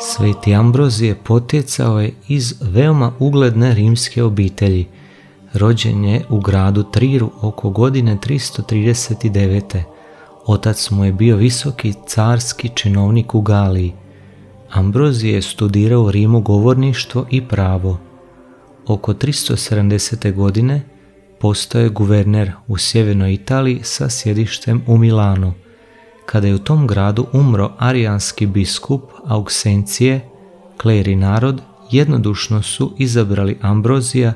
Sveti Ambrozije potjecao je iz veoma ugledne rimske obitelji. Rođen je u gradu Triru oko godine 339. Otac mu je bio visoki carski činovnik u Galiji. Ambrozije je studirao Rimu govorništvo i pravo. Oko 370. godine postao je guverner u sjevernoj Italiji sa sjedištem u Milanu kada je u tom gradu umro arijanski biskup Auksencije, kleri narod jednodušno su izabrali Ambrozija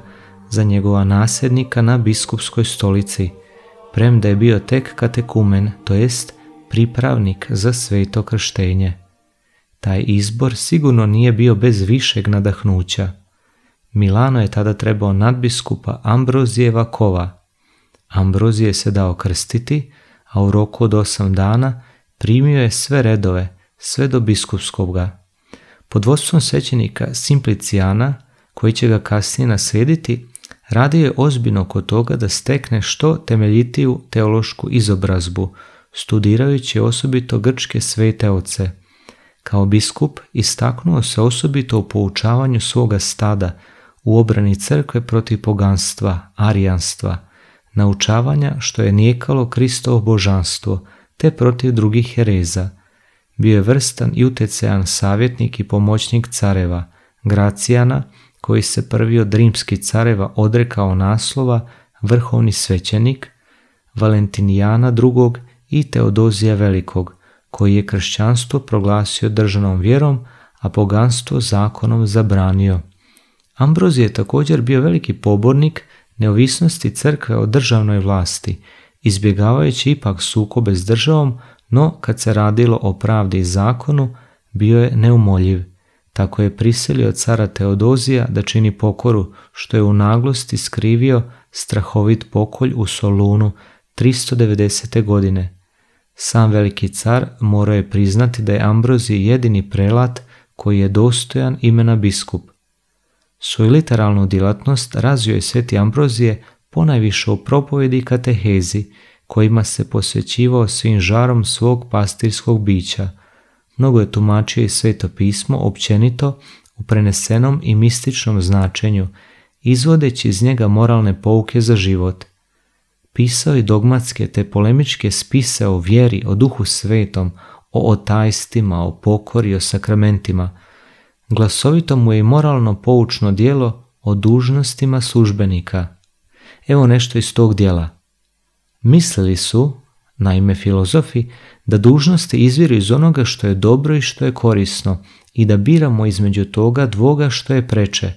za njegova nasljednika na biskupskoj stolici, premda je bio tek katekumen, to jest pripravnik za sveto krštenje. Taj izbor sigurno nije bio bez višeg nadahnuća. Milano je tada trebao nadbiskupa Ambrozijeva kova. Ambrozije se dao krstiti, a u roku od osam dana primio je sve redove, sve do biskupskoga. Pod vodstvom svećenika Simplicijana, koji će ga kasnije naslijediti, radio je ozbiljno kod toga da stekne što temeljitiju teološku izobrazbu, studirajući osobito grčke svete oce. Kao biskup istaknuo se osobito u poučavanju svoga stada, u obrani crkve protiv poganstva, arijanstva – naučavanja što je nijekalo Kristovo božanstvo te protiv drugih hereza. Bio je vrstan i utjecajan savjetnik i pomoćnik careva, Gracijana, koji se prvi od rimskih careva odrekao naslova vrhovni svećenik, Valentinijana II. i Teodozija Velikog, koji je kršćanstvo proglasio državnom vjerom, a poganstvo zakonom zabranio. Ambrozije je također bio veliki pobornik neovisnosti crkve o državnoj vlasti, izbjegavajući ipak sukobe s državom, no kad se radilo o pravdi i zakonu, bio je neumoljiv. Tako je prisilio cara Teodozija da čini pokoru, što je u naglosti skrivio strahovit pokolj u Solunu 390. godine. Sam veliki car morao je priznati da je ambrozi jedini prelat koji je dostojan imena biskup – svoju literalnu djelatnost razvio je Sveti Ambrozije ponajviše u propovedi i katehezi, kojima se posvećivao svim žarom svog pastirskog bića. Mnogo je tumačio i sveto pismo općenito u prenesenom i mističnom značenju, izvodeći iz njega moralne pouke za život. Pisao je dogmatske te polemičke spise o vjeri, o duhu svetom, o otajstima, o pokori, o sakramentima – Glasovito mu je i moralno poučno dijelo o dužnostima službenika. Evo nešto iz tog dijela. Mislili su, naime filozofi, da dužnosti izviru iz onoga što je dobro i što je korisno i da biramo između toga dvoga što je preče,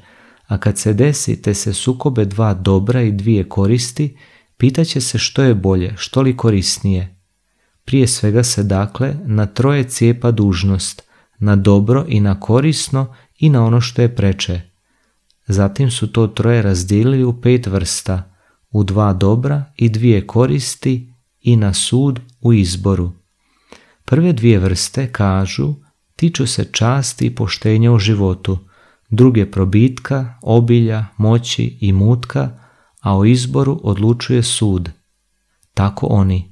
a kad se desi te se sukobe dva dobra i dvije koristi, pitaće se što je bolje, što li korisnije. Prije svega se dakle na troje cijepa dužnost, na dobro i na korisno i na ono što je preče. Zatim su to troje razdijelili u pet vrsta, u dva dobra i dvije koristi i na sud u izboru. Prve dvije vrste, kažu, tiču se časti i poštenja u životu, druge probitka, obilja, moći i mutka, a o izboru odlučuje sud. Tako oni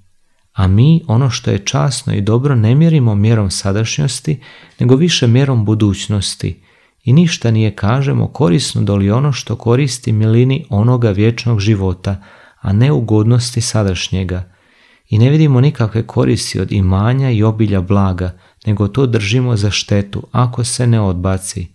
a mi ono što je časno i dobro ne mjerimo mjerom sadašnjosti, nego više mjerom budućnosti i ništa nije kažemo korisno doli ono što koristi milini onoga vječnog života, a ne ugodnosti sadašnjega. I ne vidimo nikakve koristi od imanja i obilja blaga, nego to držimo za štetu ako se ne odbaci.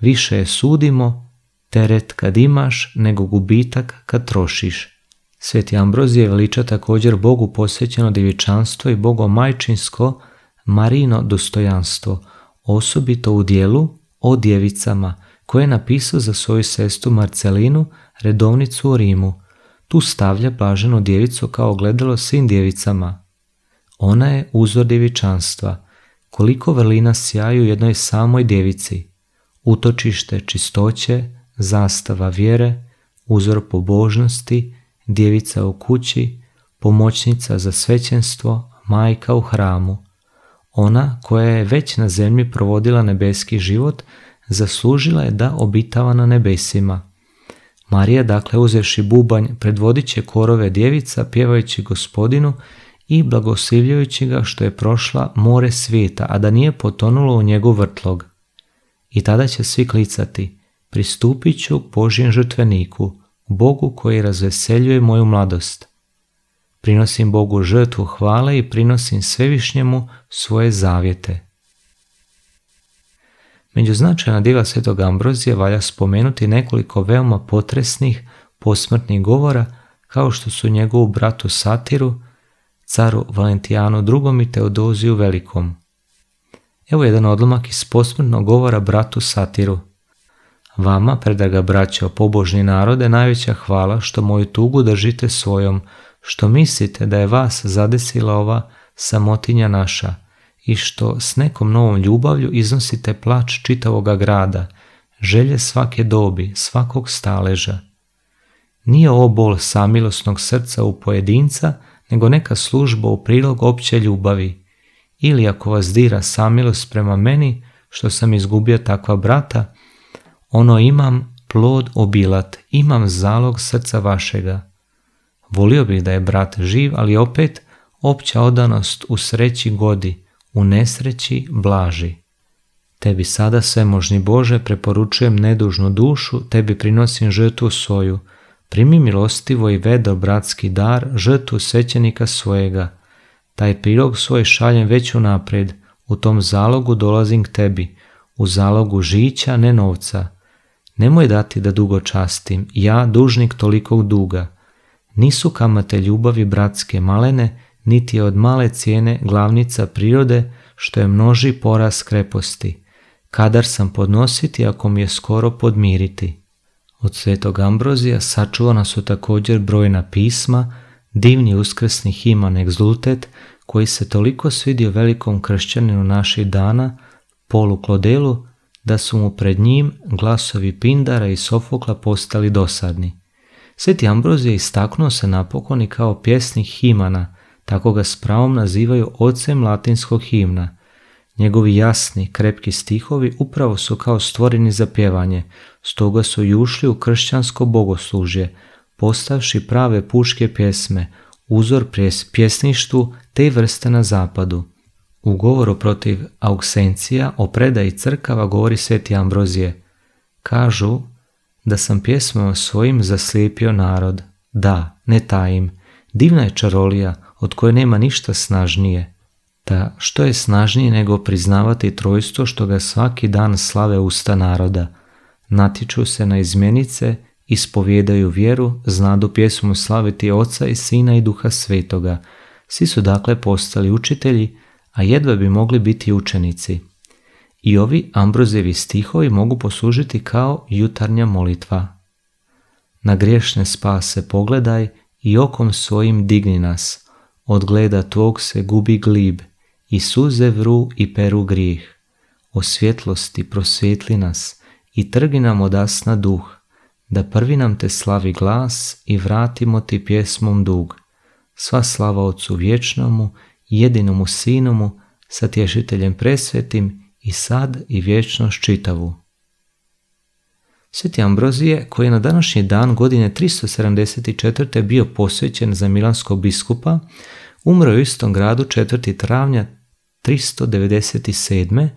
Više je sudimo, teret kad imaš, nego gubitak kad trošiš. Sveti Ambrozije veliča također Bogu posvećeno djevičanstvo i Bogo majčinsko marino dostojanstvo, osobito u dijelu o djevicama, koje je napisao za svoju sestu Marcelinu redovnicu u Rimu. Tu stavlja blaženu djevicu kao ogledalo svim djevicama. Ona je uzor djevičanstva. Koliko vrlina sjaju jednoj samoj djevici. Utočište čistoće, zastava vjere, uzor pobožnosti, djevica u kući, pomoćnica za svećenstvo, majka u hramu. Ona koja je već na zemlji provodila nebeski život, zaslužila je da obitava na nebesima. Marija dakle uzevši bubanj predvodit će korove djevica pjevajući gospodinu i blagosiljujući ga što je prošla more svijeta, a da nije potonulo u njegov vrtlog. I tada će svi klicati, pristupit ću Božjem žrtveniku, Bogu koji razveseljuje moju mladost. Prinosim Bogu žrtvu hvale i prinosim svevišnjemu svoje zavjete. Među značajna diva Svetog Ambrozije valja spomenuti nekoliko veoma potresnih posmrtnih govora kao što su njegovu bratu Satiru, caru Valentijanu II. i Teodoziju Velikom. Evo jedan odlomak iz posmrtnog govora bratu Satiru – Vama, predraga braćo, pobožni narode, najveća hvala što moju tugu držite svojom, što mislite da je vas zadesila ova samotinja naša i što s nekom novom ljubavlju iznosite plač čitavoga grada, želje svake dobi, svakog staleža. Nije ovo bol samilosnog srca u pojedinca, nego neka služba u prilog opće ljubavi. Ili ako vas dira samilost prema meni, što sam izgubio takva brata, ono imam plod obilat, imam zalog srca vašega. Volio bih da je brat živ, ali opet opća odanost u sreći godi, u nesreći blaži. Tebi sada svemožni Bože preporučujem nedužnu dušu, tebi prinosim žrtvu svoju. Primi milostivo i vedo bratski dar, žrtvu svećenika svojega. Taj prilog svoj šaljem već unaprijed, u tom zalogu dolazim k tebi, u zalogu žića ne novca – Nemoj dati da dugo častim, ja dužnik tolikog duga. Nisu kamate ljubavi bratske malene, niti je od male cijene glavnica prirode, što je množi poraz kreposti. Kadar sam podnositi ako mi je skoro podmiriti. Od svetog Ambrozija sačuvana su također brojna pisma, divni uskrsni himan egzultet, koji se toliko svidio velikom kršćaninu naših dana, Polu Klodelu, da su mu pred njim glasovi Pindara i Sofokla postali dosadni. Sveti Ambrozije istaknuo se napokon i kao pjesnik himana, tako ga s pravom nazivaju ocem latinskog himna. Njegovi jasni, krepki stihovi upravo su kao stvoreni za pjevanje, stoga su i ušli u kršćansko bogoslužje, postavši prave puške pjesme, uzor pjesništvu te vrste na zapadu. U govoru protiv Auksencija o predaji crkava govori Sveti Ambrozije. Kažu da sam pjesmama svojim zaslijepio narod. Da, ne tajim. Divna je čarolija od koje nema ništa snažnije. Ta što je snažnije nego priznavati trojstvo što ga svaki dan slave usta naroda. Natiču se na izmjenice, ispovjedaju vjeru, znadu pjesmu slaviti oca i sina i duha svetoga. Svi su dakle postali učitelji, a jedva bi mogli biti učenici. I ovi Ambrozevi stihovi mogu poslužiti kao jutarnja molitva. Na griješne spase pogledaj i okom svojim digni nas, od gleda tvog se gubi glib, i suze vru i peru grih. O svjetlosti prosvjetli nas i trgi nam odasna duh, da prvi nam te slavi glas i vratimo ti pjesmom dug. Sva slava Otcu vječnomu jedinomu sinomu, sa tješiteljem presvetim i sad i vječnost čitavu. Sveti Ambrozije, koji je na današnji dan godine 374. bio posvećen za milanskog biskupa, umro u istom gradu 4. travnja 397.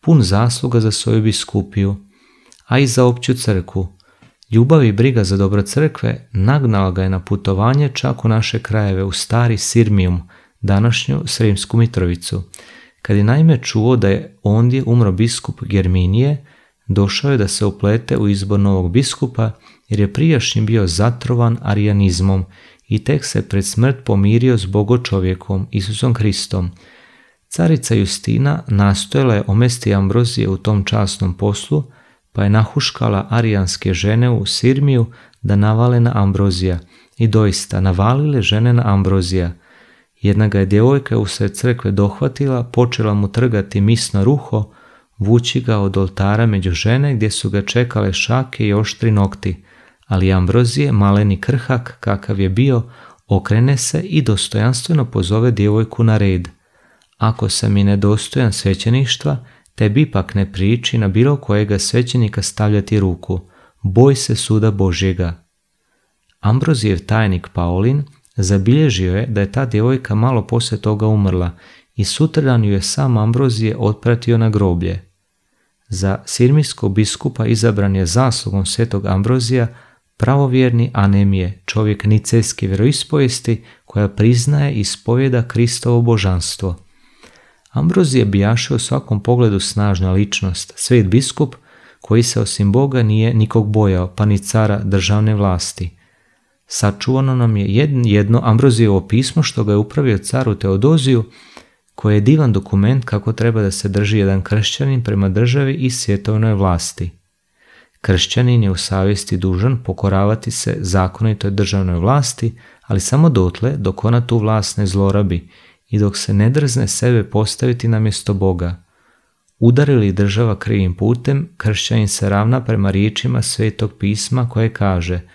pun zasluga za svoju biskupiju, a i za opću crkvu. Ljubav i briga za dobro crkve nagnala ga je na putovanje čak u naše krajeve u stari Sirmijum – današnju Sremsku Mitrovicu. Kad je naime čuo da je ondje umro biskup Germinije, došao je da se uplete u izbor novog biskupa, jer je prijašnji bio zatrovan arijanizmom i tek se pred smrt pomirio s čovjekom Isusom Kristom. Carica Justina nastojala je omesti Ambrozije u tom časnom poslu, pa je nahuškala arijanske žene u Sirmiju da navale na Ambrozija. I doista, navalile žene na Ambrozija – jedna ga je djevojka usred crkve dohvatila, počela mu trgati misno ruho, vući ga od oltara među žene gdje su ga čekale šake i oštri nokti, ali Ambrozije, maleni krhak kakav je bio, okrene se i dostojanstveno pozove djevojku na red. Ako sam i nedostojan svećeništva, te ipak ne priči na bilo kojega svećenika stavljati ruku. Boj se suda Božjega. Ambrozijev tajnik Paulin – Zabilježio je da je ta djevojka malo poslije toga umrla i sutradan ju je sam Ambrozije otpratio na groblje. Za sirmijskog biskupa izabran je zaslugom svetog Ambrozija pravovjerni anemije, čovjek nicejski vjeroispovijesti koja priznaje i spovjeda Kristovo božanstvo. Ambrozije bijaše u svakom pogledu snažna ličnost, svet biskup koji se osim Boga nije nikog bojao, pa ni cara državne vlasti sačuvano nam je jedno Ambrozijevo pismo što ga je upravio caru Teodoziju, koje je divan dokument kako treba da se drži jedan kršćanin prema državi i svjetovnoj vlasti. Kršćanin je u savjesti dužan pokoravati se zakonitoj državnoj vlasti, ali samo dotle dok ona tu vlast ne zlorabi i dok se ne drzne sebe postaviti na mjesto Boga. Udari li država krivim putem, kršćanin se ravna prema riječima svetog pisma koje kaže –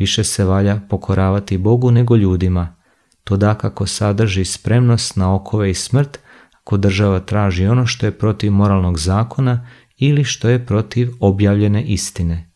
više se valja pokoravati Bogu nego ljudima. To dakako sadrži spremnost na okove i smrt ako država traži ono što je protiv moralnog zakona ili što je protiv objavljene istine.